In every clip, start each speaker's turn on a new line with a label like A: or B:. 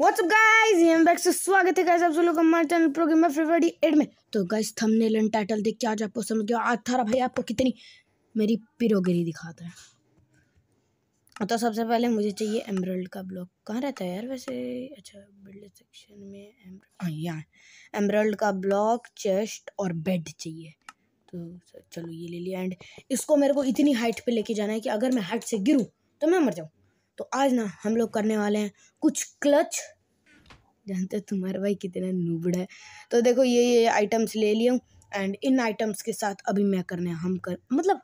A: WhatsApp guys am back से स्वागत है गाइस आप सब लोग हमारे चैनल प्रोग्राम में फेवरेटी एड में तो गाइस थंबनेल एंड टाइटल देख के आज आपको समझ गया आज थारा भाई आपको कितनी मेरी पिरोगिरी दिखाता है तो सबसे पहले मुझे चाहिए एमरल्ड का ब्लॉक कहाँ रहता है यार वैसे अच्छा बिल्ड सेक्शन में हाँ, यहाँ एमरल्ड का ब्लॉक चेस्ट और बेड चाहिए तो चलो ये ले लिया एंड इसको मेरे को इतनी हाइट पे लेके जाना है कि अगर मैं हाइट से गिरूँ तो मैं मर जाऊँ तो आज ना हम लोग करने वाले हैं कुछ क्लच जानते हो तुम्हारे भाई कितना नूबड़ा है तो देखो ये ये आइटम्स ले लिया हूँ एंड इन आइटम्स के साथ अभी मैं करने हम कर मतलब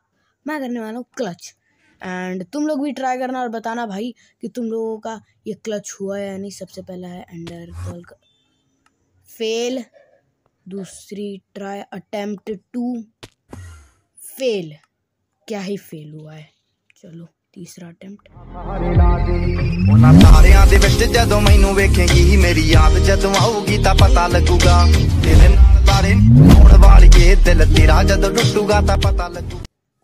A: मैं करने वाला हूँ क्लच एंड तुम लोग भी ट्राई करना और बताना भाई कि तुम लोगों का ये क्लच हुआ है या नहीं सबसे पहला है अंडर कॉल फेल दूसरी ट्राई अटेम्प्ट टू फेल क्या ही फेल हुआ है चलो तीसरा अटैम्प्ट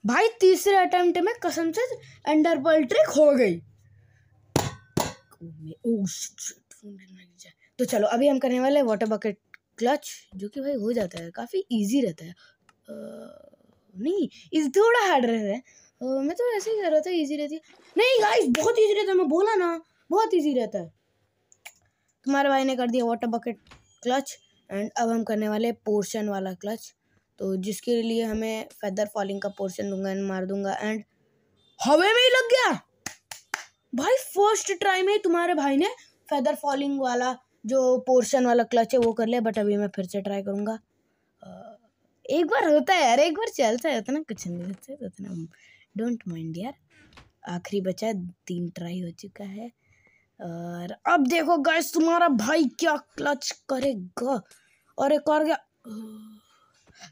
A: भाई तीसरे अटेम्प्ट में कसम से अंडरवर्ल्ड ट्रिक हो गई तो चलो अभी हम करने वाले वाटर बकेट क्लच जो कि भाई हो जाता है काफ़ी इजी रहता है आ, नहीं इस थोड़ा हार्ड रहता है मैं तो ऐसे ही कर रहा था इजी रहती नहीं गाइस बहुत इजी रहता मैं बोला ना बहुत इजी रहता है तुम्हारे भाई ने कर दिया वाटर बकेट क्लच एंड अब हम करने वाले पोर्शन वाला क्लच तो जिसके लिए हमें फेदर फॉलिंग का पोर्शन दूंगा एंड मार दूंगा एंड हवे में ही लग गया भाई फर्स्ट ट्राई में तुम्हारे भाई ने फेदर फॉलिंग वाला जो पोर्शन वाला क्लच है वो कर लिया बट अभी मैं फिर से ट्राई करूँगा एक बार होता है यार एक बार चलता है उतना कुछ नहीं होता है उतना डोंट माइंड यार आखिरी बचा तीन ट्राई हो चुका है और अब देखो गैस तुम्हारा भाई क्या क्लच करेगा और एक और क्या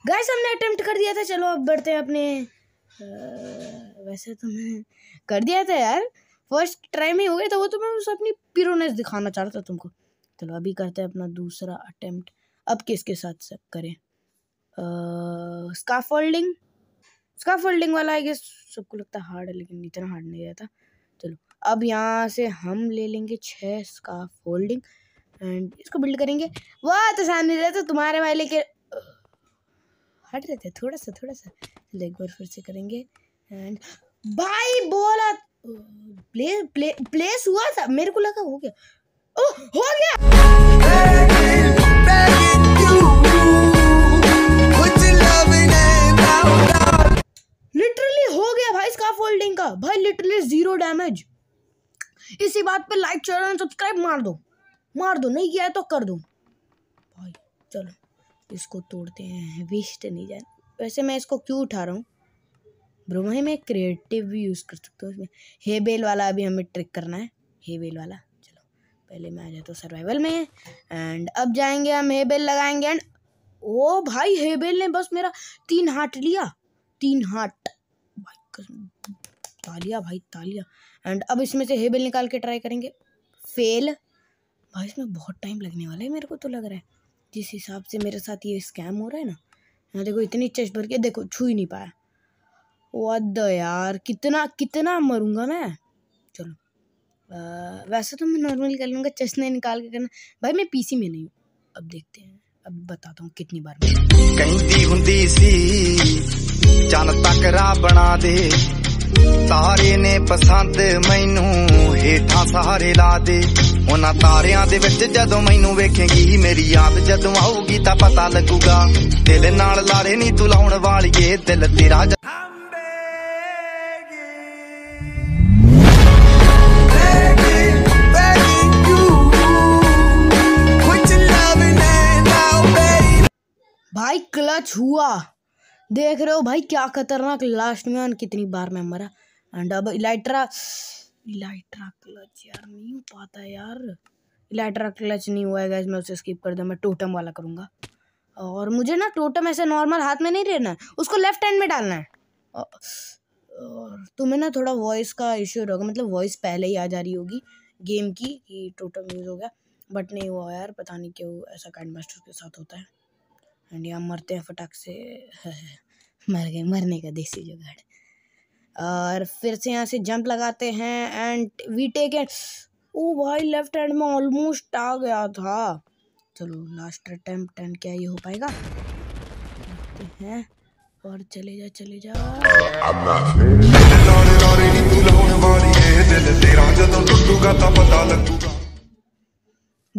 A: गैस हमने अटेम्प्ट कर दिया था चलो अब बढ़ते हैं अपने आ, वैसे तो मैं कर दिया था यार फर्स्ट ट्राई में हो गया था वो तो मैं उस अपनी पिरोनेस दिखाना चाहता था तुमको चलो अभी करते हैं अपना दूसरा अटेम्प्ट अब किसके साथ सब करें स्काफ फोल्डिंग इसका फोल्डिंग वाला है सबको लगता हार्ड है लेकिन इतना हार्ड नहीं रहता चलो अब यहाँ से हम ले लेंगे छः इसका फोल्डिंग एंड इसको बिल्ड करेंगे बहुत तो आसानी रहता तो तुम्हारे वाले के हट रहे थे थोड़ा सा थोड़ा सा एक बार फिर से करेंगे एंड भाई बोला प्ले, प्ले, प्लेस हुआ था मेरे को लगा हो गया ओ, हो गया लिटरली हो गया भाई इसका फोल्डिंग का भाई लिटरली जीरो डैमेज इसी बात पे लाइक शेयर एंड सब्सक्राइब मार दो मार दो नहीं किया है तो कर दो भाई चलो इसको तोड़ते हैं वेस्ट नहीं जाए वैसे मैं इसको क्यों उठा रहा हूँ ब्रो भाई मैं क्रिएटिव भी यूज़ कर सकता हूँ इसमें हेबेल वाला अभी हमें ट्रिक करना है हेबेल वाला चलो पहले मैं आ जाता हूँ सर्वाइवल में एंड अब जाएंगे हम हेबेल लगाएंगे एंड ओ भाई हेबेल ने बस मेरा तीन हाट लिया तीन हार्ट भाई तालिया भाई तालिया एंड अब इसमें से हेबल निकाल के ट्राई करेंगे फेल भाई इसमें बहुत टाइम लगने वाला है मेरे को तो लग रहा है जिस हिसाब से मेरे साथ ये स्कैम हो रहा है ना यहाँ देखो इतनी चश भर के देखो छू ही नहीं पाया वद यार कितना कितना मरूंगा मैं चलो आ, वैसे तो मैं नॉर्मल कर लूँगा चेस्ट नहीं निकाल के करना भाई मैं पीसी में नहीं हूँ अब देखते हैं अब बताता हूँ कितनी बार ਚੰਨ ਤੱਕ ਰਾਹ ਬਣਾ ਦੇ ਤਾਰੇ ਨੇ ਪਸੰਦ ਮੈਨੂੰ ਹੇਠਾਂ ਸਹਾਰੇ ਲਾ ਦੇ ਉਹਨਾਂ ਤਾਰਿਆਂ ਦੇ ਵਿੱਚ ਜਦੋਂ ਮੈਨੂੰ ਵੇਖੇਂਗੀ ਮੇਰੀ ਯਾਦ ਜਦੋਂ ਆਊਗੀ ਤਾਂ ਪਤਾ ਲੱਗੂਗਾ ਦਿਲ ਨਾਲ ਲਾਰੇ ਨਹੀਂ ਤੂੰ ਲਾਉਣ ਵਾਲੀਏ ਦਿਲ ਤੇਰਾ भाई क्लच हुआ देख रहे हो भाई क्या खतरनाक लास्ट में कितनी बार में मरा एंड अब इलाइट्रा इलाइट्रा क्लच यार नहीं हो पाता यार इलाइट्रा क्लच नहीं हुआ है मैं उसे स्किप कर दूँ मैं टोटम वाला करूँगा और मुझे ना टोटम ऐसे नॉर्मल हाथ में नहीं रहना है उसको लेफ्ट हैंड में डालना है और तुम्हें ना थोड़ा वॉइस का इश्यू रहेगा मतलब वॉइस पहले ही आ जा रही होगी गेम की कि टोटम यूज़ हो गया बट नहीं हुआ यार पता नहीं क्यों ऐसा कैंड मास्टर के साथ होता है एंड यहाँ मरते हैं फटाक से मर गए मरने का देसी जुगाड़ और फिर से यहाँ से जंप लगाते हैं एंड वी टेक एंड ओ भाई लेफ्ट हैंड में ऑलमोस्ट आ गया था चलो लास्ट अटेम्प्ट एंड क्या ये हो पाएगा हैं और चले जा चले जा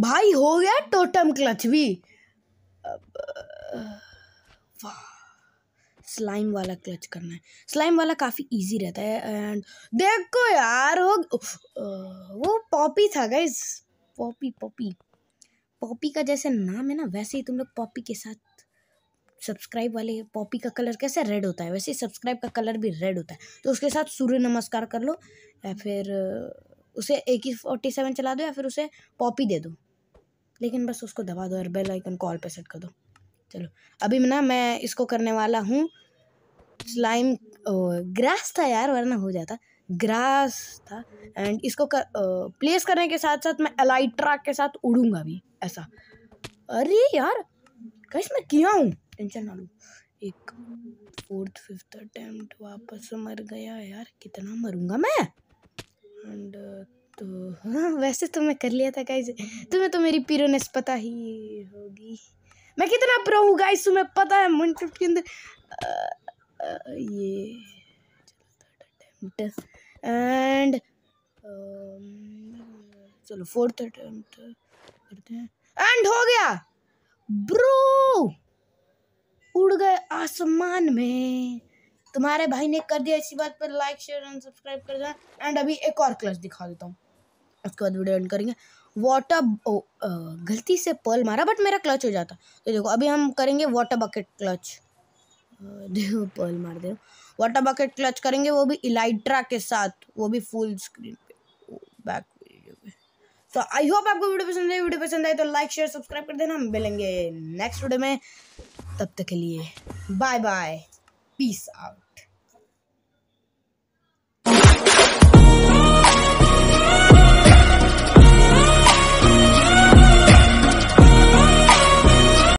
A: भाई हो गया टोटम क्लच भी वाह स्लाइम वाला क्लच करना है स्लाइम वाला काफ़ी इजी रहता है एंड देखो यार वो वो पॉपी था गई पॉपी पॉपी पॉपी का जैसे नाम है ना वैसे ही तुम लोग पॉपी के साथ सब्सक्राइब वाले पॉपी का कलर कैसे रेड होता है वैसे ही सब्सक्राइब का कलर भी रेड होता है तो उसके साथ सूर्य नमस्कार कर लो या फिर उसे एक ही फोर्टी सेवन चला दो या फिर उसे पॉपी दे दो लेकिन बस उसको दबा दो और बेल आइकन कॉल पे सेट कर दो चलो अभी ना मैं इसको करने वाला हूँ स्लाइम ग्रास था यार वरना हो जाता ग्रास था एंड इसको कर, ओ, प्लेस करने के साथ साथ मैं अलाइट्रा के साथ उड़ूंगा भी ऐसा अरे यार कैसे मैं किया हूँ टेंशन ना लूँ एक फोर्थ फिफ्थ अटेम्प्ट वापस मर गया यार कितना मरूंगा मैं एंड तो हाँ वैसे तो मैं कर लिया था कैसे तुम्हें तो मेरी पीरोनेस पता ही होगी मैं कितना प्रो हूँ गाइस तुम्हें पता है माइनक्राफ्ट के अंदर ये एंड चलो फोर्थ um, अटेम्प्ट करते हैं एंड हो गया ब्रो उड़ गए आसमान में तुम्हारे भाई ने कर दिया इसी बात पर लाइक शेयर एंड सब्सक्राइब कर देना एंड अभी एक और क्लच दिखा देता हूँ उसके बाद वीडियो एंड करेंगे वाटर गलती से पर्ल मारा बट मेरा क्लच हो जाता तो देखो अभी हम करेंगे वाटर बकेट क्लच देखो पर्ल मार दे वाटर बकेट क्लच करेंगे वो भी इलाइट्रा के साथ वो भी फुल स्क्रीन पे बैक वीडियो पे तो आई होप आपको वीडियो पसंद आई वीडियो पसंद आए तो लाइक शेयर सब्सक्राइब कर देना मिलेंगे नेक्स्ट वीडियो में तब तक के लिए बाय बाय पीस आउट